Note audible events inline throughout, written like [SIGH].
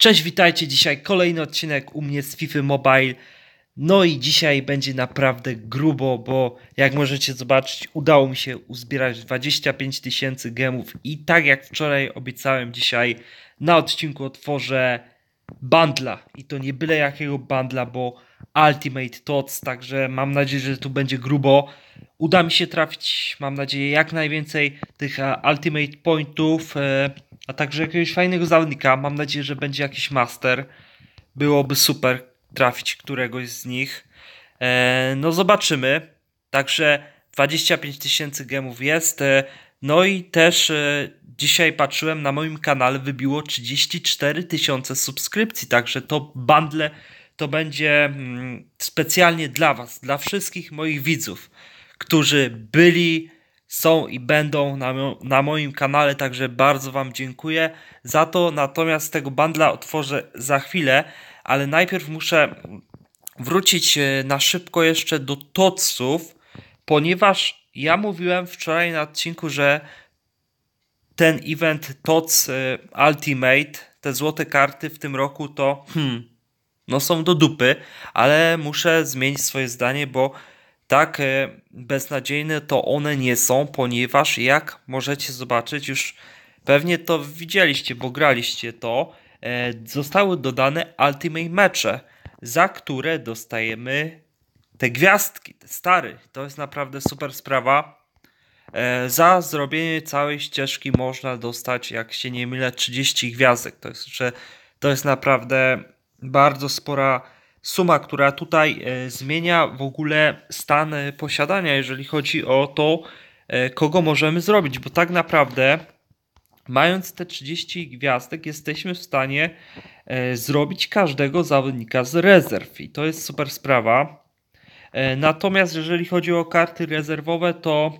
Cześć, witajcie dzisiaj. Kolejny odcinek u mnie z FIFA Mobile. No i dzisiaj będzie naprawdę grubo, bo jak możecie zobaczyć, udało mi się uzbierać 25 tysięcy gemów i tak jak wczoraj obiecałem, dzisiaj na odcinku otworzę bandla i to nie byle jakiego bandla, bo Ultimate Tots, także mam nadzieję, że tu będzie grubo. Uda mi się trafić, mam nadzieję, jak najwięcej tych e, Ultimate Pointów, e, a także jakiegoś fajnego zawodnika. Mam nadzieję, że będzie jakiś master. Byłoby super trafić któregoś z nich. E, no zobaczymy. Także 25 tysięcy gemów jest. No i też dzisiaj patrzyłem na moim kanale, wybiło 34 tysiące subskrypcji, także to bundle to będzie mm, specjalnie dla Was, dla wszystkich moich widzów, którzy byli, są i będą na, na moim kanale, także bardzo Wam dziękuję za to. Natomiast tego bandla otworzę za chwilę, ale najpierw muszę wrócić e, na szybko jeszcze do Totsów, ponieważ ja mówiłem wczoraj na odcinku, że ten event TOTS e, Ultimate, te złote karty w tym roku to hmm, no są do dupy, ale muszę zmienić swoje zdanie, bo tak e, beznadziejne to one nie są, ponieważ jak możecie zobaczyć, już pewnie to widzieliście, bo graliście to, e, zostały dodane Ultimate mecze, za które dostajemy te gwiazdki, te stary. To jest naprawdę super sprawa. E, za zrobienie całej ścieżki można dostać, jak się nie mylę, 30 gwiazdek. To jest, to jest naprawdę bardzo spora suma, która tutaj e, zmienia w ogóle stan e, posiadania, jeżeli chodzi o to, e, kogo możemy zrobić, bo tak naprawdę mając te 30 gwiazdek jesteśmy w stanie zrobić każdego zawodnika z rezerw i to jest super sprawa. Natomiast jeżeli chodzi o karty rezerwowe, to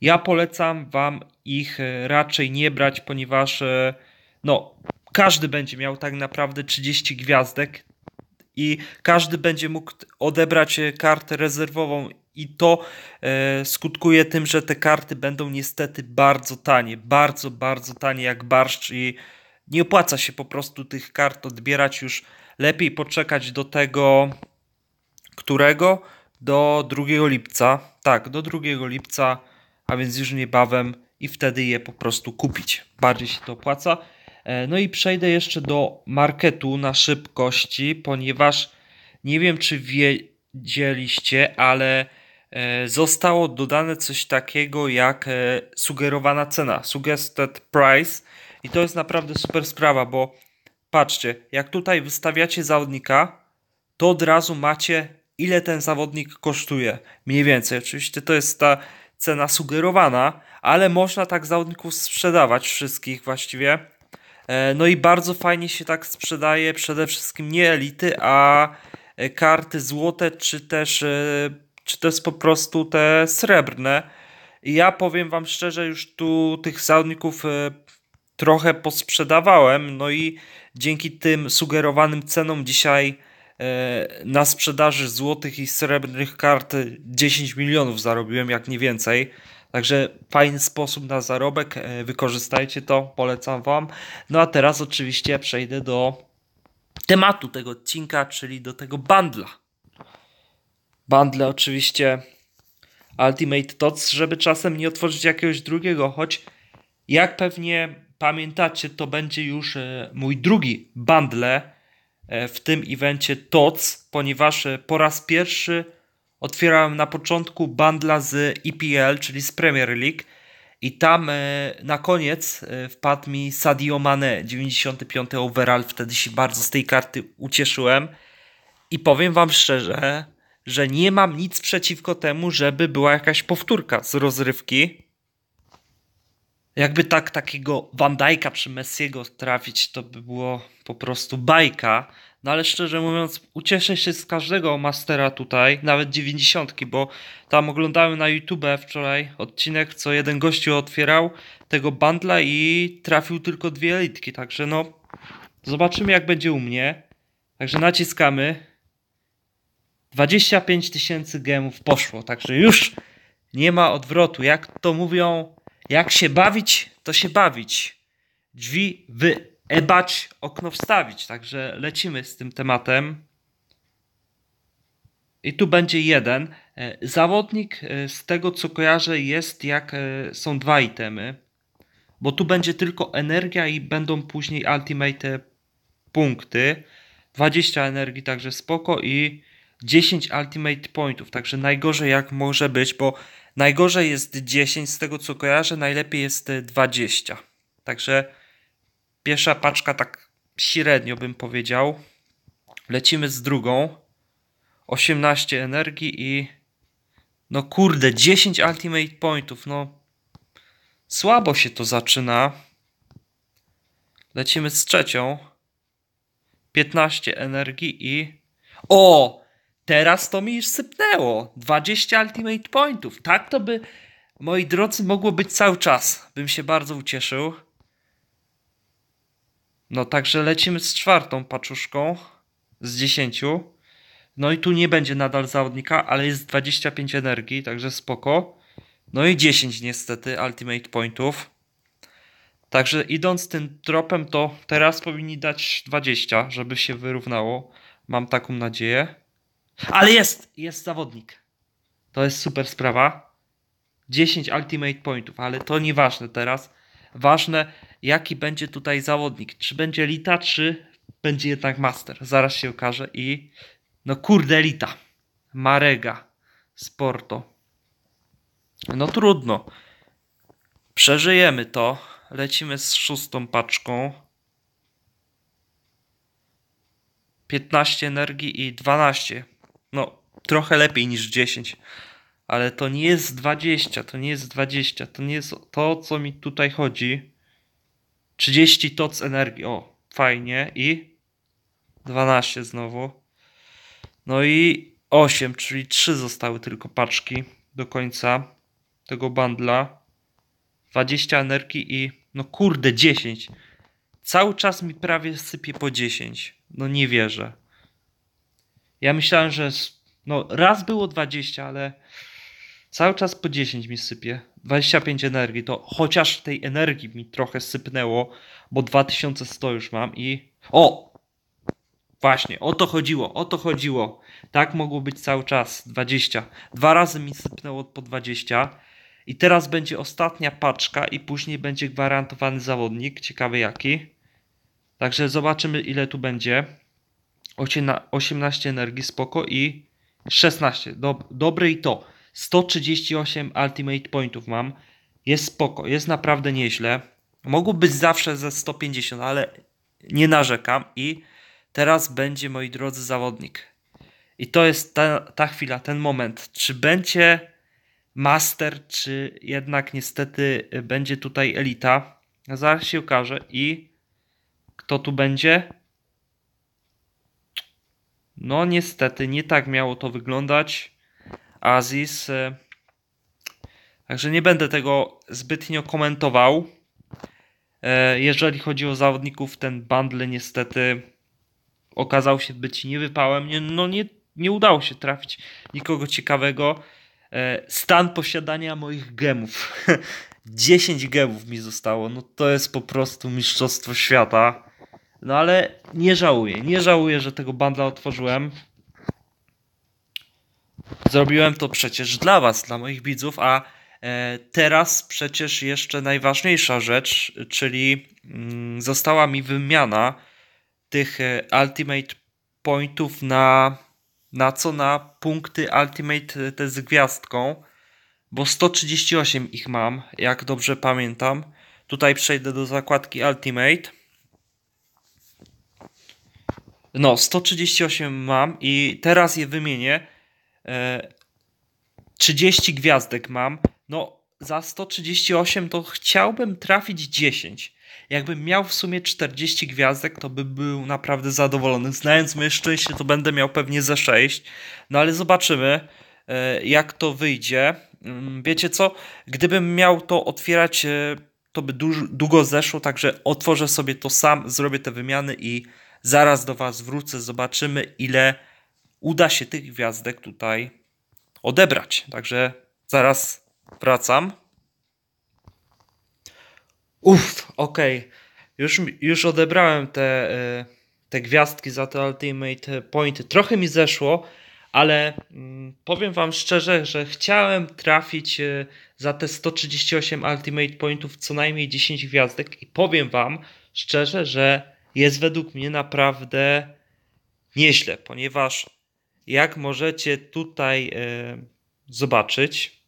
ja polecam Wam ich raczej nie brać, ponieważ no, każdy będzie miał tak naprawdę 30 gwiazdek i każdy będzie mógł odebrać e, kartę rezerwową i to e, skutkuje tym, że te karty będą niestety bardzo tanie, bardzo, bardzo tanie jak barszcz i nie opłaca się po prostu tych kart odbierać już. Lepiej poczekać do tego, którego? Do 2 lipca. Tak, do 2 lipca, a więc już niebawem i wtedy je po prostu kupić. Bardziej się to opłaca. E, no i przejdę jeszcze do marketu na szybkości, ponieważ nie wiem, czy wiedzieliście, ale e, zostało dodane coś takiego jak e, sugerowana cena, suggested price. I to jest naprawdę super sprawa, bo patrzcie, jak tutaj wystawiacie zawodnika, to od razu macie ile ten zawodnik kosztuje. Mniej więcej, oczywiście to jest ta cena sugerowana, ale można tak zawodników sprzedawać wszystkich właściwie. E, no i bardzo fajnie się tak sprzedaje przede wszystkim nie elity, a e, karty złote, czy też, e, czy też po prostu te srebrne. Ja powiem Wam szczerze, już tu tych załników trochę posprzedawałem, no i dzięki tym sugerowanym cenom dzisiaj na sprzedaży złotych i srebrnych kart 10 milionów zarobiłem, jak nie więcej. Także fajny sposób na zarobek, e, wykorzystajcie to, polecam Wam. No a teraz oczywiście przejdę do tematu tego odcinka, czyli do tego bundla. Bundle oczywiście Ultimate Tots, żeby czasem nie otworzyć jakiegoś drugiego, choć jak pewnie pamiętacie, to będzie już e, mój drugi bundle e, w tym evencie Tots, ponieważ po raz pierwszy otwierałem na początku bundla z EPL, czyli z Premier League i tam e, na koniec e, wpadł mi Sadio Mane, 95 overall, wtedy się bardzo z tej karty ucieszyłem i powiem wam szczerze, że nie mam nic przeciwko temu, żeby była jakaś powtórka z rozrywki. Jakby tak takiego Van Dijk'a czy Messiego trafić, to by było po prostu bajka. No ale szczerze mówiąc, ucieszę się z każdego mastera tutaj, nawet dziewięćdziesiątki, bo tam oglądałem na YouTube wczoraj odcinek, co jeden gościu otwierał tego bandla i trafił tylko dwie elitki, także no zobaczymy jak będzie u mnie. Także naciskamy. 25 tysięcy gemów poszło, także już nie ma odwrotu. Jak to mówią, jak się bawić, to się bawić. Drzwi wy ebać, okno wstawić. Także lecimy z tym tematem. I tu będzie jeden. E, zawodnik e, z tego co kojarzę jest jak e, są dwa itemy, bo tu będzie tylko energia i będą później ultimate punkty. 20 energii, także spoko i 10 ultimate pointów, także najgorzej jak może być, bo najgorzej jest 10 z tego co kojarzę, najlepiej jest 20. Także Pierwsza paczka tak średnio bym powiedział. Lecimy z drugą. 18 energii i no kurde, 10 ultimate pointów. No słabo się to zaczyna. Lecimy z trzecią. 15 energii i o! Teraz to mi już sypnęło. 20 ultimate pointów. Tak to by moi drodzy mogło być cały czas. Bym się bardzo ucieszył. No także lecimy z czwartą paczuszką z 10. No i tu nie będzie nadal zawodnika, ale jest 25 energii, także spoko. No i 10 niestety ultimate pointów. Także idąc tym tropem, to teraz powinni dać 20, żeby się wyrównało. Mam taką nadzieję. Ale jest! Jest zawodnik. To jest super sprawa. 10 ultimate pointów, ale to nieważne teraz. Ważne, jaki będzie tutaj zawodnik. Czy będzie lita, czy będzie jednak master. Zaraz się okaże i no kurde lita Marega. Sporto. No trudno. Przeżyjemy to. Lecimy z szóstą paczką. 15 energii i 12. No, trochę lepiej niż 10. Ale to nie jest 20, to nie jest 20, to nie jest to, o co mi tutaj chodzi. 30 toc energii. O, fajnie. I 12 znowu. No i 8, czyli 3 zostały tylko paczki do końca tego bandla. 20 energii i no kurde 10. Cały czas mi prawie sypie po 10. No nie wierzę. Ja myślałem, że no raz było 20, ale Cały czas po 10 mi sypie. 25 energii, to chociaż tej energii mi trochę sypnęło, bo 2100 już mam i... O! Właśnie, o to chodziło, o to chodziło. Tak mogło być cały czas, 20. Dwa razy mi sypnęło po 20. I teraz będzie ostatnia paczka i później będzie gwarantowany zawodnik, ciekawy jaki. Także zobaczymy ile tu będzie. 18 energii, spoko i 16, Dob i to. 138 ultimate pointów mam. Jest spoko, jest naprawdę nieźle. Mogło być zawsze ze 150, ale nie narzekam i teraz będzie, moi drodzy, zawodnik. I to jest ta, ta chwila, ten moment. Czy będzie master, czy jednak niestety będzie tutaj elita? Zaraz się okaże i kto tu będzie? No niestety nie tak miało to wyglądać. Aziz. E, także nie będę tego zbytnio komentował. E, jeżeli chodzi o zawodników, ten bundle niestety okazał się być niewypałem. Nie, no nie, nie udało się trafić nikogo ciekawego. E, stan posiadania moich gemów. 10 [LAUGHS] gemów mi zostało. No to jest po prostu mistrzostwo świata. No ale nie żałuję. Nie żałuję, że tego bundla otworzyłem. Zrobiłem to przecież dla Was, dla moich widzów, a e, teraz przecież jeszcze najważniejsza rzecz, czyli mm, została mi wymiana tych e, Ultimate Pointów na, na co? Na punkty Ultimate e, te z gwiazdką, bo 138 ich mam, jak dobrze pamiętam. Tutaj przejdę do zakładki Ultimate. No, 138 mam i teraz je wymienię 30 e, gwiazdek mam. No, za 138 to chciałbym trafić 10. Jakbym miał w sumie 40 gwiazdek, to by był naprawdę zadowolony. Znając moje szczęście, to będę miał pewnie ze 6. No ale zobaczymy, e, jak to wyjdzie. Mm, wiecie co? Gdybym miał to otwierać, e, to by długo zeszło, także otworzę sobie to sam, zrobię te wymiany i zaraz do Was wrócę. Zobaczymy, ile uda się tych gwiazdek tutaj odebrać. Także zaraz wracam. Uff, okej. Okay. Już, już odebrałem te, y, te gwiazdki za te Ultimate Pointy. Trochę mi zeszło, ale mm, powiem Wam szczerze, że chciałem trafić y, za te 138 Ultimate Pointów co najmniej 10 gwiazdek i powiem Wam szczerze, że jest według mnie naprawdę nieźle, ponieważ jak możecie tutaj e, zobaczyć,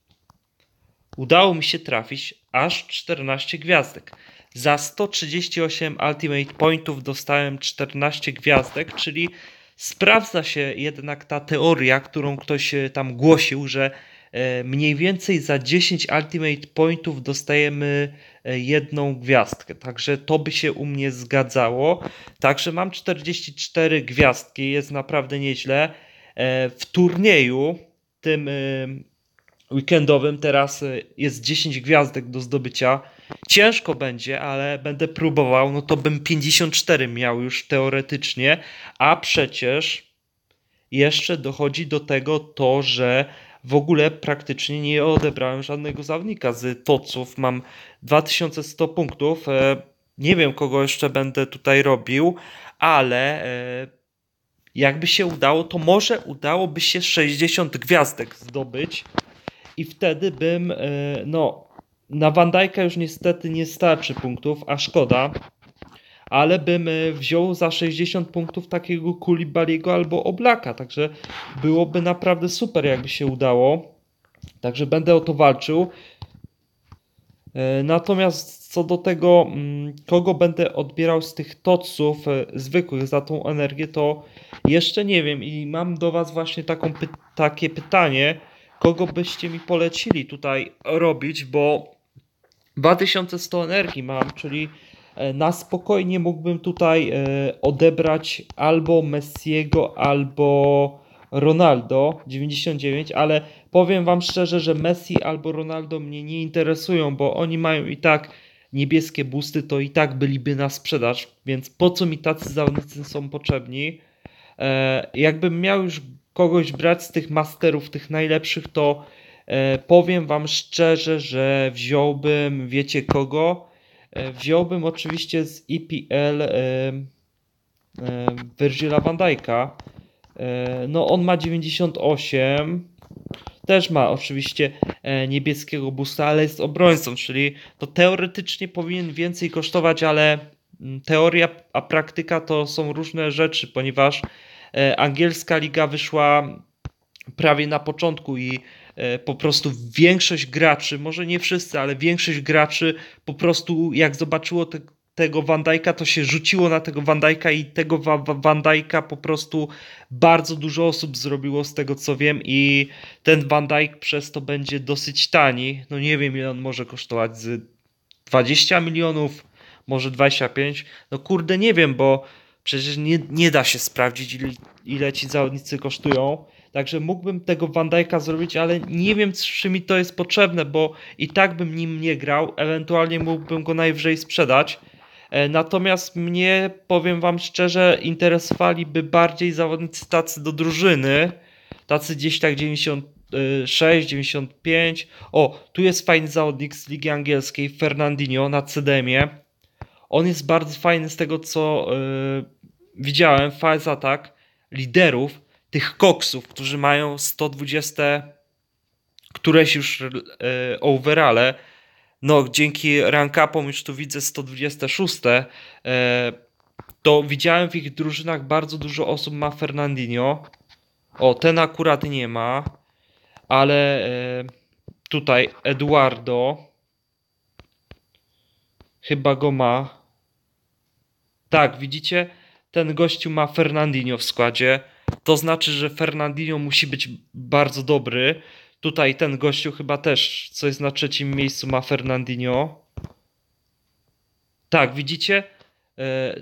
udało mi się trafić aż 14 gwiazdek. Za 138 Ultimate Pointów dostałem 14 gwiazdek, czyli sprawdza się jednak ta teoria, którą ktoś e, tam głosił, że e, mniej więcej za 10 Ultimate Pointów dostajemy jedną gwiazdkę. Także to by się u mnie zgadzało. Także mam 44 gwiazdki, jest naprawdę nieźle. E, w turnieju tym e, weekendowym teraz e, jest 10 gwiazdek do zdobycia. Ciężko będzie, ale będę próbował. No to bym 54 miał już teoretycznie, a przecież jeszcze dochodzi do tego to, że w ogóle praktycznie nie odebrałem żadnego zawnika z toców. Mam 2100 punktów. Nie wiem, kogo jeszcze będę tutaj robił, ale jakby się udało, to może udałoby się 60 gwiazdek zdobyć i wtedy bym, e, no, na Wandajka już niestety nie starczy punktów, a szkoda, ale bym e, wziął za 60 punktów takiego Kulibaliego albo Oblaka, także byłoby naprawdę super, jakby się udało. Także będę o to walczył. E, natomiast co do tego, mm, kogo będę odbierał z tych toców e, zwykłych za tą energię, to jeszcze nie wiem i mam do Was właśnie taką py takie pytanie, kogo byście mi polecili tutaj robić, bo 2100 energii mam, czyli e, na spokojnie mógłbym tutaj e, odebrać albo Messiego, albo Ronaldo 99, ale powiem Wam szczerze, że Messi albo Ronaldo mnie nie interesują, bo oni mają i tak niebieskie busty to i tak byliby na sprzedaż, więc po co mi tacy zawodnicy są potrzebni? E, jakbym miał już kogoś brać z tych masterów, tych najlepszych, to e, powiem Wam szczerze, że wziąłbym, wiecie kogo? E, wziąłbym oczywiście z IPL Virgila van Dijk'a. No on ma 98, też ma oczywiście E, niebieskiego busta, ale jest obrońcą, czyli to teoretycznie powinien więcej kosztować, ale mm, teoria a praktyka to są różne rzeczy, ponieważ e, angielska liga wyszła prawie na początku i e, po prostu większość graczy, może nie wszyscy, ale większość graczy po prostu jak zobaczyło te, tego Wandajka, to się rzuciło na tego Wandajka i tego Wandajka po prostu bardzo dużo osób zrobiło z tego co wiem i ten Wandajk przez to będzie dosyć tani. No nie wiem ile on może kosztować z 20 milionów, może 25. No kurde nie wiem, bo przecież nie, nie da się sprawdzić ile, ile ci zawodnicy kosztują. Także mógłbym tego Wandajka zrobić, ale nie wiem, czy mi to jest potrzebne, bo i tak bym nim nie grał. Ewentualnie mógłbym go najwyżej sprzedać. E, natomiast mnie, powiem Wam szczerze, interesowaliby bardziej zawodnicy tacy do drużyny, tacy gdzieś tak 96, 95. O, tu jest fajny zawodnik z Ligi Angielskiej, Fernandinho na CDM-ie. On jest bardzo fajny z tego, co yy, widziałem, faz atak liderów, tych koksów, którzy mają 120 któreś już yy, overale no dzięki rankupom już tu widzę 126, e, to widziałem w ich drużynach bardzo dużo osób ma Fernandinho. O, ten akurat nie ma, ale e, tutaj Eduardo chyba go ma. Tak, widzicie, ten gościu ma Fernandinho w składzie. To znaczy, że Fernandinho musi być bardzo dobry Tutaj ten gościu chyba też co jest na trzecim miejscu ma Fernandinho. Tak, widzicie? E,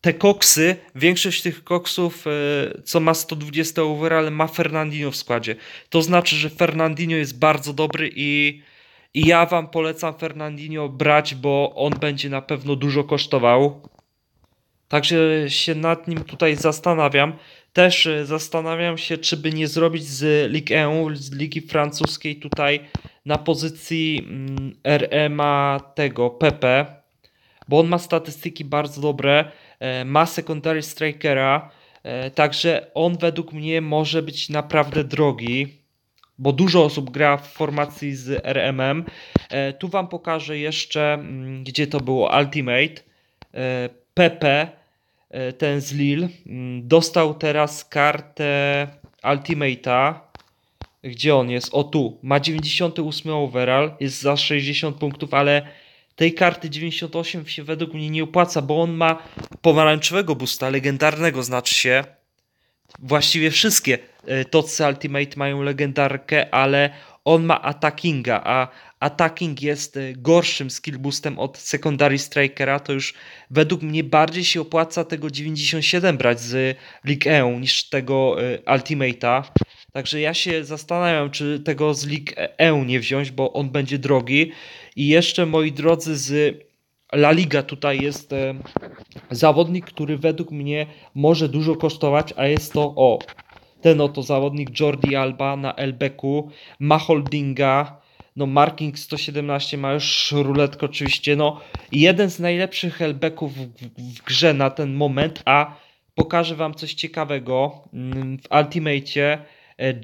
te koksy, większość tych koksów, e, co ma 120 ale ma Fernandinho w składzie. To znaczy, że Fernandinho jest bardzo dobry i, i ja wam polecam Fernandinho brać, bo on będzie na pewno dużo kosztował. Także się nad nim tutaj zastanawiam. Też e, zastanawiam się, czy by nie zrobić z Ligue 1, z Ligi Francuskiej tutaj na pozycji mm, RMA tego PP, bo on ma statystyki bardzo dobre, e, ma secondary strikera, e, także on według mnie może być naprawdę drogi, bo dużo osób gra w formacji z RMM. Tu Wam pokażę jeszcze, mm, gdzie to było Ultimate. PP E, ten z Lil mm, dostał teraz kartę Ultimate'a. Gdzie on jest? O tu. Ma 98 overall, jest za 60 punktów, ale tej karty 98 się według mnie nie opłaca, bo on ma pomarańczowego boosta, legendarnego znaczy się. Właściwie wszystkie e, tocy Ultimate mają legendarkę, ale on ma attackinga, a attacking jest y, gorszym skill boostem od secondary strikera, to już według mnie bardziej się opłaca tego 97 brać z League EU niż tego y, Ultimate'a. Także ja się zastanawiam, czy tego z League EU nie wziąć, bo on będzie drogi. I jeszcze moi drodzy z La Liga tutaj jest y, zawodnik, który według mnie może dużo kosztować, a jest to o ten oto zawodnik Jordi Alba na Elbeku ma holdinga, no marking 117 ma już ruletkę oczywiście, no jeden z najlepszych Elbeków w, w grze na ten moment, a pokażę wam coś ciekawego mm, w Ultimate. E,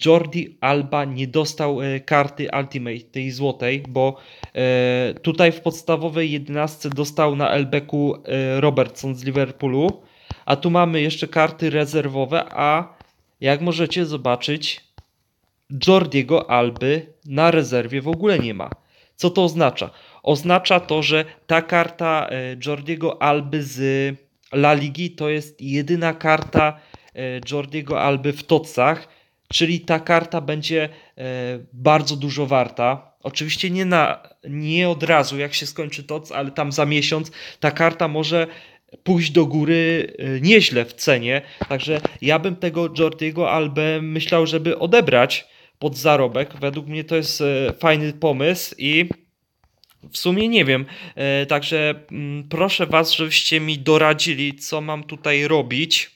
Jordi Alba nie dostał e, karty Ultimate, tej złotej, bo e, tutaj w podstawowej 11 dostał na LBQ Robertson z Liverpoolu, a tu mamy jeszcze karty rezerwowe, a jak możecie zobaczyć, Jordiego Alby na rezerwie w ogóle nie ma. Co to oznacza? Oznacza to, że ta karta e, Jordiego Alby z e, La Ligi to jest jedyna karta e, Jordiego Alby w Totsach, czyli ta karta będzie bardzo dużo warta. Oczywiście nie, na, nie od razu, jak się skończy TOC, ale tam za miesiąc ta karta może pójść do góry y, nieźle w cenie. Także ja bym tego Jordiego albo myślał, żeby odebrać pod zarobek. Według mnie to jest y, fajny pomysł i w sumie nie wiem. Y, także mm, proszę Was, żebyście mi doradzili, co mam tutaj robić.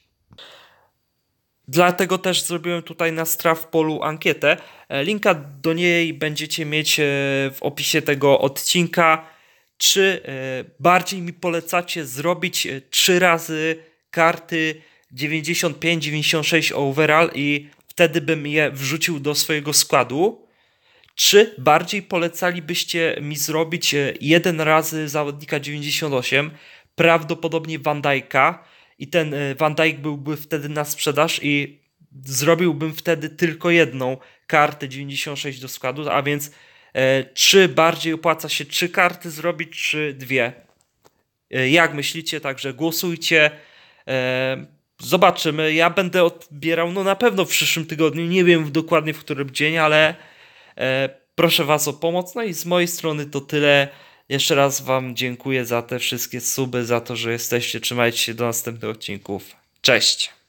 Dlatego też zrobiłem tutaj na straw polu ankietę. E, linka do niej będziecie mieć e, w opisie tego odcinka czy e, bardziej mi polecacie zrobić e, trzy razy karty 95-96 overall i wtedy bym je wrzucił do swojego składu? Czy bardziej polecalibyście mi zrobić e, jeden razy zawodnika 98, prawdopodobnie Van Dijk'a i ten Van Dijk byłby wtedy na sprzedaż i zrobiłbym wtedy tylko jedną kartę 96 do składu, a więc E, czy bardziej opłaca się trzy karty zrobić, czy dwie? E, jak myślicie? Także głosujcie. E, zobaczymy. Ja będę odbierał no na pewno w przyszłym tygodniu. Nie wiem dokładnie w którym dzień, ale proszę Was o pomoc. No i z mojej strony to tyle. Jeszcze raz Wam dziękuję za te wszystkie suby, za to, że jesteście. Trzymajcie się do następnych odcinków. Cześć!